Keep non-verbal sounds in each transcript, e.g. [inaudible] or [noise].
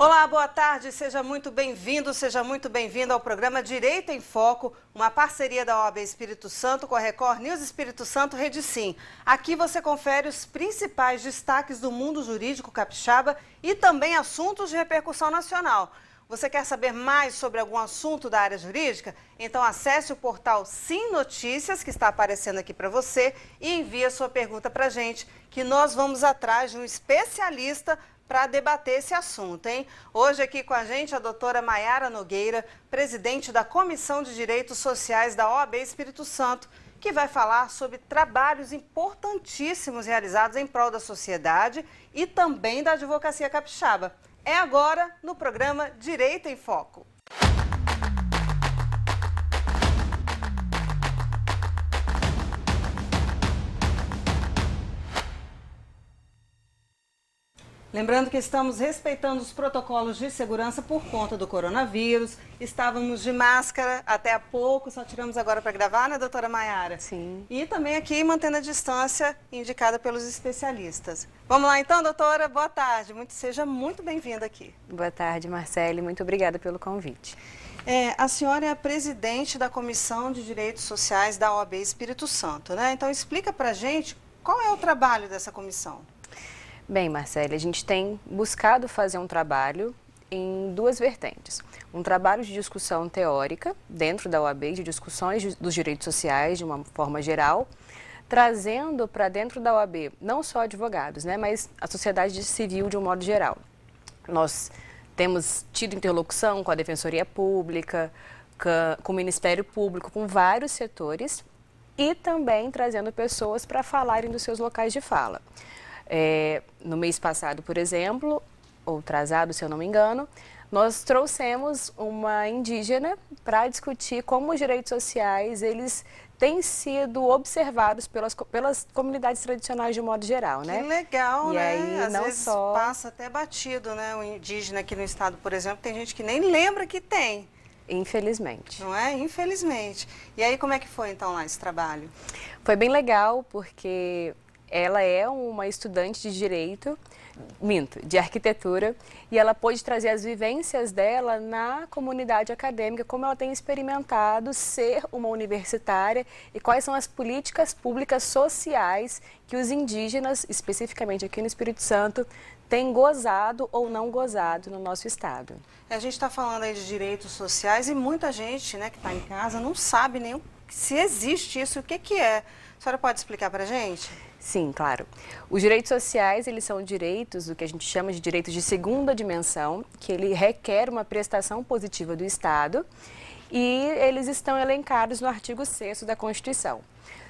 Olá, boa tarde, seja muito bem-vindo, seja muito bem-vindo ao programa Direito em Foco, uma parceria da OAB Espírito Santo com a Record News Espírito Santo Rede Sim. Aqui você confere os principais destaques do mundo jurídico capixaba e também assuntos de repercussão nacional. Você quer saber mais sobre algum assunto da área jurídica? Então acesse o portal Sim Notícias, que está aparecendo aqui para você, e envie a sua pergunta para a gente, que nós vamos atrás de um especialista para debater esse assunto, hein? Hoje aqui com a gente a doutora Maiara Nogueira, presidente da Comissão de Direitos Sociais da OAB Espírito Santo, que vai falar sobre trabalhos importantíssimos realizados em prol da sociedade e também da advocacia capixaba. É agora no programa Direito em Foco. Lembrando que estamos respeitando os protocolos de segurança por conta do coronavírus. Estávamos de máscara até há pouco, só tiramos agora para gravar, né, doutora Maiara? Sim. E também aqui mantendo a distância indicada pelos especialistas. Vamos lá então, doutora? Boa tarde. Muito, seja muito bem-vinda aqui. Boa tarde, Marcele. Muito obrigada pelo convite. É, a senhora é a presidente da Comissão de Direitos Sociais da OAB Espírito Santo, né? Então explica para gente qual é o trabalho dessa comissão. Bem, Marcele, a gente tem buscado fazer um trabalho em duas vertentes. Um trabalho de discussão teórica dentro da OAB, de discussões dos direitos sociais de uma forma geral, trazendo para dentro da OAB não só advogados, né, mas a sociedade civil de um modo geral. Nós temos tido interlocução com a Defensoria Pública, com o Ministério Público, com vários setores e também trazendo pessoas para falarem dos seus locais de fala. É, no mês passado, por exemplo, ou trazado, se eu não me engano, nós trouxemos uma indígena para discutir como os direitos sociais eles têm sido observados pelas, pelas comunidades tradicionais de um modo geral, né? Que legal, e né? Aí, Às não vezes só... passa até batido, né? O indígena aqui no estado, por exemplo, tem gente que nem lembra que tem. Infelizmente. Não é? Infelizmente. E aí, como é que foi, então, lá esse trabalho? Foi bem legal, porque ela é uma estudante de direito, minto, de arquitetura, e ela pôde trazer as vivências dela na comunidade acadêmica, como ela tem experimentado ser uma universitária e quais são as políticas públicas sociais que os indígenas, especificamente aqui no Espírito Santo, tem gozado ou não gozado no nosso Estado. A gente está falando aí de direitos sociais e muita gente né, que está em casa não sabe nem se existe isso, o que, que é. A senhora pode explicar para a gente? Sim, claro. Os direitos sociais, eles são direitos, o que a gente chama de direitos de segunda dimensão, que ele requer uma prestação positiva do Estado e eles estão elencados no artigo 6 da Constituição.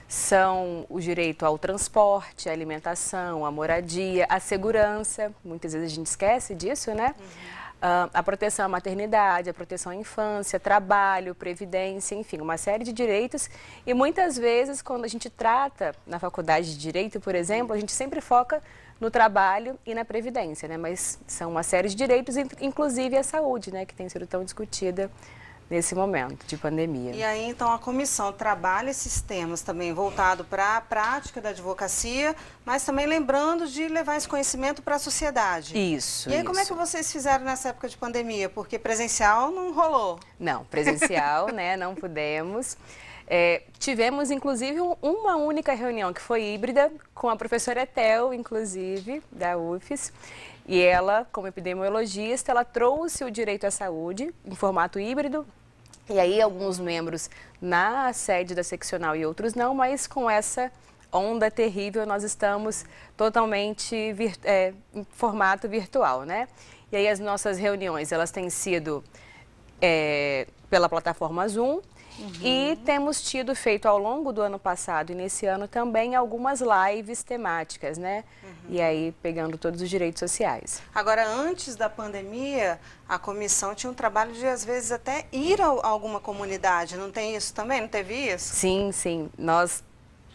São o direito ao transporte, à alimentação, à moradia, à segurança. Muitas vezes a gente esquece disso, né? Uhum ah, a proteção à maternidade, a proteção à infância, trabalho, previdência, enfim, uma série de direitos. E muitas vezes, quando a gente trata na faculdade de direito, por exemplo, a gente sempre foca no trabalho e na previdência, né? Mas são uma série de direitos, inclusive a saúde, né? Que tem sido tão discutida nesse momento de pandemia. E aí, então, a comissão trabalha esses temas também voltado para a prática da advocacia, mas também lembrando de levar esse conhecimento para a sociedade. Isso, E aí, isso. como é que vocês fizeram nessa época de pandemia? Porque presencial não rolou. Não, presencial, [laughs] né, não pudemos. É, tivemos, inclusive, uma única reunião que foi híbrida, com a professora Etel, inclusive, da UFES. E ela, como epidemiologista, ela trouxe o direito à saúde em formato híbrido, e aí alguns membros na sede da seccional e outros não, mas com essa onda terrível nós estamos totalmente é, em formato virtual, né? E aí as nossas reuniões, elas têm sido é, pela plataforma Zoom Uhum. E temos tido feito ao longo do ano passado e nesse ano também algumas lives temáticas, né? Uhum. E aí pegando todos os direitos sociais. Agora, antes da pandemia, a comissão tinha um trabalho de, às vezes, até ir a alguma comunidade. Não tem isso também? Não teve isso? Sim, sim. Nós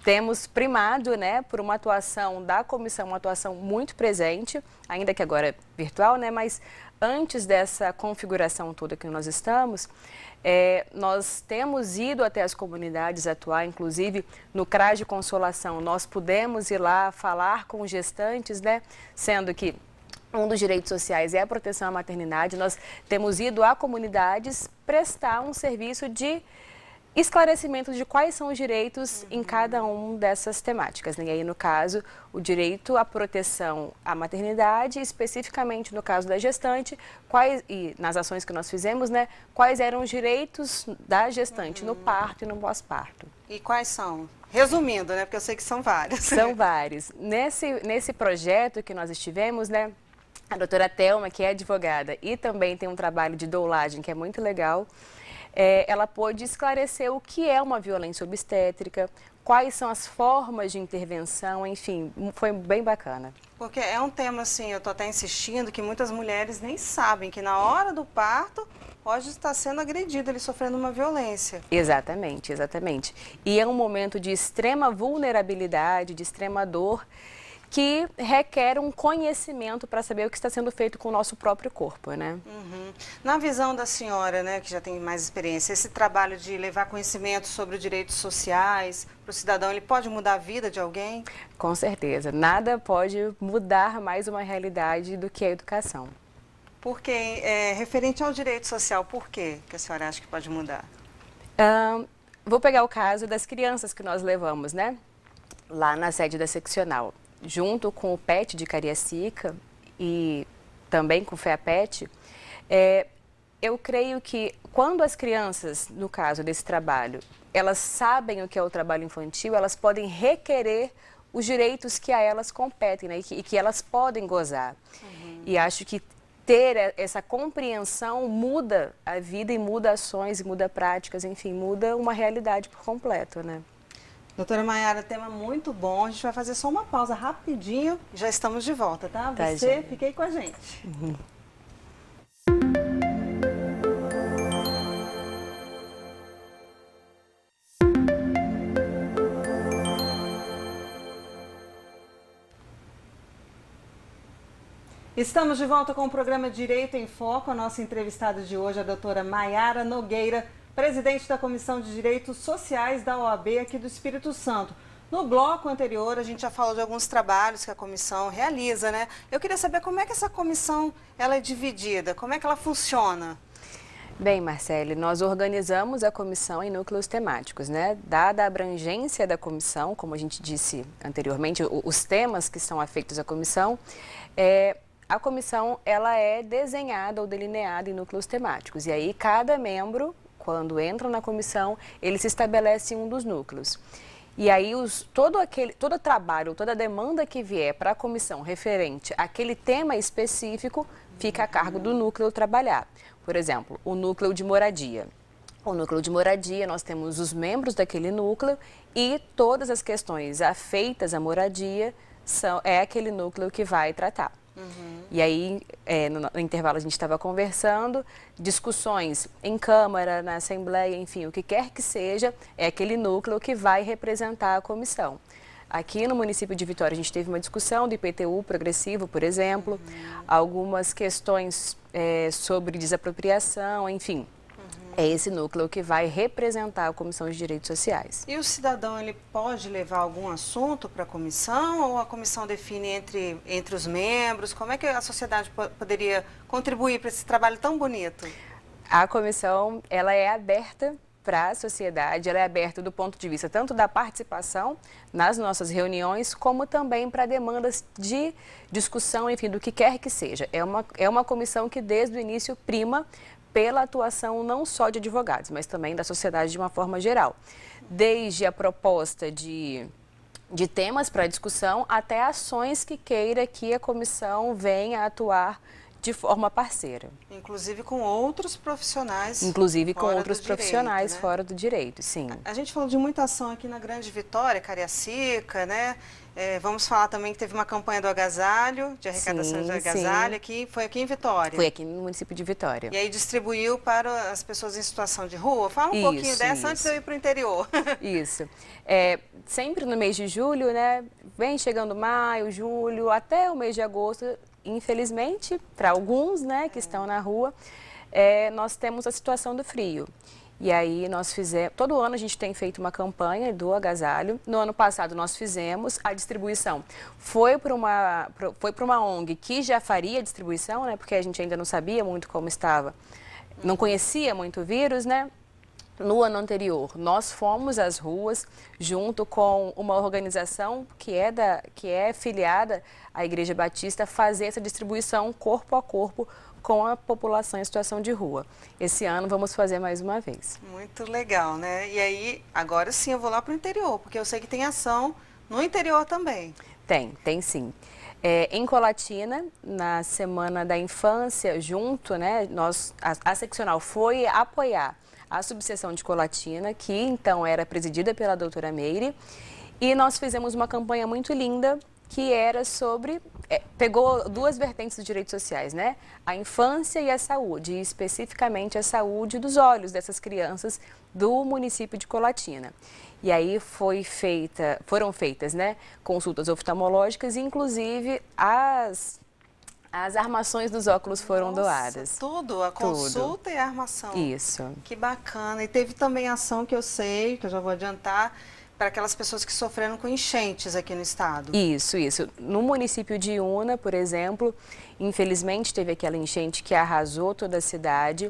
temos primado né, por uma atuação da comissão, uma atuação muito presente, ainda que agora virtual, né, mas antes dessa configuração toda que nós estamos, é, nós temos ido até as comunidades atuar, inclusive no CRAS de Consolação, nós pudemos ir lá falar com os gestantes, né? Sendo que um dos direitos sociais é a proteção à maternidade, nós temos ido a comunidades prestar um serviço de esclarecimento de quais são os direitos em cada uma dessas temáticas. Né? E aí, no caso, o direito à proteção à maternidade, especificamente no caso da gestante, quais, e nas ações que nós fizemos, né, quais eram os direitos da gestante uhum. no parto e no pós-parto. E quais são? Resumindo, né, porque eu sei que são vários. São [laughs] vários. Nesse, nesse projeto que nós estivemos, né, a doutora Thelma, que é advogada e também tem um trabalho de doulagem que é muito legal, é, ela pôde esclarecer o que é uma violência obstétrica, quais são as formas de intervenção, enfim, foi bem bacana. Porque é um tema, assim, eu estou até insistindo, que muitas mulheres nem sabem que na hora do parto pode estar sendo agredido, ele sofrendo uma violência. Exatamente, exatamente. E é um momento de extrema vulnerabilidade, de extrema dor que requer um conhecimento para saber o que está sendo feito com o nosso próprio corpo, né? Uhum. Na visão da senhora, né, que já tem mais experiência, esse trabalho de levar conhecimento sobre direitos sociais para o cidadão, ele pode mudar a vida de alguém? Com certeza. Nada pode mudar mais uma realidade do que a educação. Por quê? É, referente ao direito social, por quê que a senhora acha que pode mudar? Um, vou pegar o caso das crianças que nós levamos, né? Lá na sede da seccional junto com o PET de Cariacica e também com o FEAPET, é, eu creio que quando as crianças, no caso desse trabalho, elas sabem o que é o trabalho infantil, elas podem requerer os direitos que a elas competem né? e, que, e que elas podem gozar. Uhum. E acho que ter essa compreensão muda a vida e muda ações, muda práticas, enfim, muda uma realidade por completo, né? Doutora Maiara, tema muito bom. A gente vai fazer só uma pausa rapidinho. Já estamos de volta, tá? tá Você, fique fiquei com a gente. Uhum. Estamos de volta com o programa Direito em Foco. A nossa entrevistada de hoje é a doutora Maiara Nogueira, presidente da Comissão de Direitos Sociais da OAB aqui do Espírito Santo. No bloco anterior, a gente já falou de alguns trabalhos que a comissão realiza, né? Eu queria saber como é que essa comissão ela é dividida, como é que ela funciona? Bem, Marcele, nós organizamos a comissão em núcleos temáticos, né? Dada a abrangência da comissão, como a gente disse anteriormente, os temas que são afeitos à comissão, é, a comissão ela é desenhada ou delineada em núcleos temáticos. E aí cada membro quando entra na comissão, ele se em um dos núcleos. E aí, os, todo, aquele, todo trabalho, toda demanda que vier para a comissão referente àquele tema específico, fica a cargo do núcleo trabalhar. Por exemplo, o núcleo de moradia. O núcleo de moradia, nós temos os membros daquele núcleo e todas as questões afeitas à moradia são, é aquele núcleo que vai tratar. Uhum. E aí, é, no, no, intervalo, a gente estava conversando, discussões em Câmara, na Assembleia, enfim, o que quer que seja, é aquele núcleo que vai representar a comissão. Aqui no município de Vitória, a gente teve uma discussão do IPTU progressivo, por exemplo, uhum. algumas questões é, sobre desapropriação, enfim. É esse núcleo que vai representar a Comissão de Direitos Sociais. E o cidadão, ele pode levar algum assunto para a comissão ou a comissão define entre, entre os membros? Como é que a sociedade poderia contribuir para esse trabalho tão bonito? A comissão, ela é aberta para a sociedade, ela é aberta do ponto de vista tanto da participação nas nossas reuniões, como também para demandas de discussão, enfim, do que quer que seja. É uma, é uma comissão que desde o início prima pela atuação não só de advogados, mas também da sociedade de uma forma geral. Desde a proposta de de temas para discussão até ações que queira que a comissão venha atuar de forma parceira. Inclusive com outros profissionais. Inclusive com outros profissionais direito, né? fora do direito, sim. A, a gente falou de muita ação aqui na Grande Vitória, Cariacica, né? É, vamos falar também que teve uma campanha do agasalho, de arrecadação sim, de agasalho, aqui, que foi aqui em Vitória. Foi aqui no município de Vitória. E aí distribuiu para as pessoas em situação de rua. Fala um isso, pouquinho dessa isso. antes de eu ir para o interior. [laughs] isso. É, sempre no mês de julho, né? Vem chegando maio, julho, até o mês de agosto, infelizmente, para alguns, né, que estão na rua, é, nós temos a situação do frio. E aí nós fizemos, todo ano a gente tem feito uma campanha do agasalho. No ano passado nós fizemos a distribuição. Foi para uma foi para uma ONG que já faria a distribuição, né? Porque a gente ainda não sabia muito como estava. Não conhecia muito o vírus, né? No ano anterior, nós fomos às ruas junto com uma organização que é, da, que é filiada à Igreja Batista fazer essa distribuição corpo a corpo com a população em situação de rua. Esse ano vamos fazer mais uma vez. Muito legal, né? E aí, agora sim eu vou lá para o interior, porque eu sei que tem ação no interior também. Tem, tem sim. É, em Colatina, na Semana da Infância, junto, né, nós, a, a seccional foi apoiar a subseção de Colatina, que então era presidida pela doutora Meire, e nós fizemos uma campanha muito linda que era sobre é, pegou duas vertentes dos direitos sociais, né? A infância e a saúde, e especificamente a saúde dos olhos dessas crianças do município de Colatina. E aí foi feita, foram feitas, né, consultas oftalmológicas, inclusive as as armações dos óculos foram Nossa, doadas. Tudo, a consulta tudo. e a armação. Isso. Que bacana. E teve também ação que eu sei, que eu já vou adiantar, para aquelas pessoas que sofreram com enchentes aqui no estado. Isso, isso. No município de Una, por exemplo, infelizmente teve aquela enchente que arrasou toda a cidade.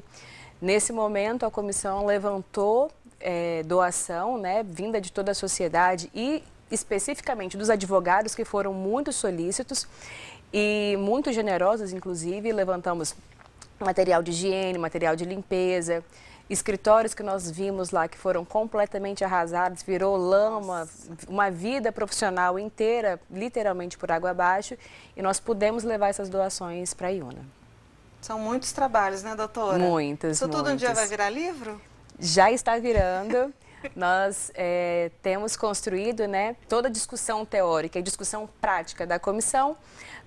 Nesse momento, a comissão levantou é, doação, né, vinda de toda a sociedade e especificamente dos advogados que foram muito solícitos e muito generosos, inclusive, levantamos material de higiene, material de limpeza, escritórios que nós vimos lá que foram completamente arrasados, virou lama, uma vida profissional inteira, literalmente por água abaixo, e nós pudemos levar essas doações para a Iuna. São muitos trabalhos, né, doutora? Muitas, Isso tudo um dia vai virar livro? Já está virando. [laughs] nós é, temos construído né, toda a discussão teórica e discussão prática da comissão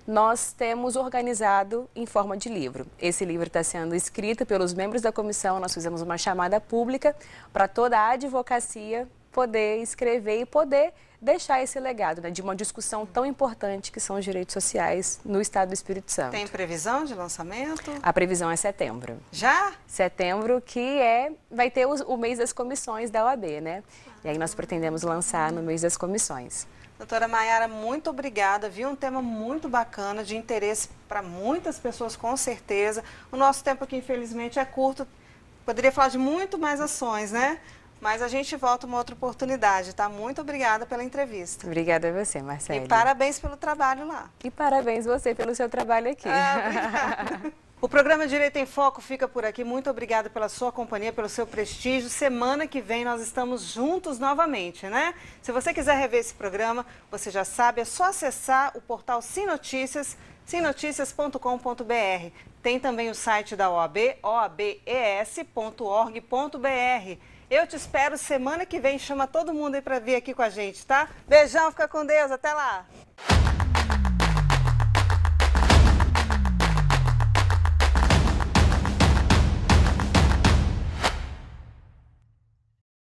nós temos organizado em forma de livro. Esse livro está sendo escrito pelos membros da comissão, nós fizemos uma chamada pública para toda a advocacia poder escrever e poder deixar esse legado né, de uma discussão tão importante que são os direitos sociais no Estado do Espírito Santo. Tem previsão de lançamento? A previsão é setembro. Já? Setembro, que é vai ter o mês das comissões da OAB, né? E aí nós pretendemos lançar no mês das comissões. Doutora Mayara, muito obrigada. Viu um tema muito bacana, de interesse para muitas pessoas, com certeza. O nosso tempo aqui, infelizmente, é curto. Poderia falar de muito mais ações, né? Mas a gente volta uma outra oportunidade, tá? Muito obrigada pela entrevista. Obrigada a você, Marcelo. E parabéns pelo trabalho lá. E parabéns você pelo seu trabalho aqui. Ah, obrigada. [laughs] O programa Direito em Foco fica por aqui. Muito obrigada pela sua companhia, pelo seu prestígio. Semana que vem nós estamos juntos novamente, né? Se você quiser rever esse programa, você já sabe, é só acessar o portal Sim Notícias, simnoticias.com.br. Tem também o site da OAB, oabes.org.br. Eu te espero semana que vem. Chama todo mundo aí para vir aqui com a gente, tá? Beijão, fica com Deus. Até lá!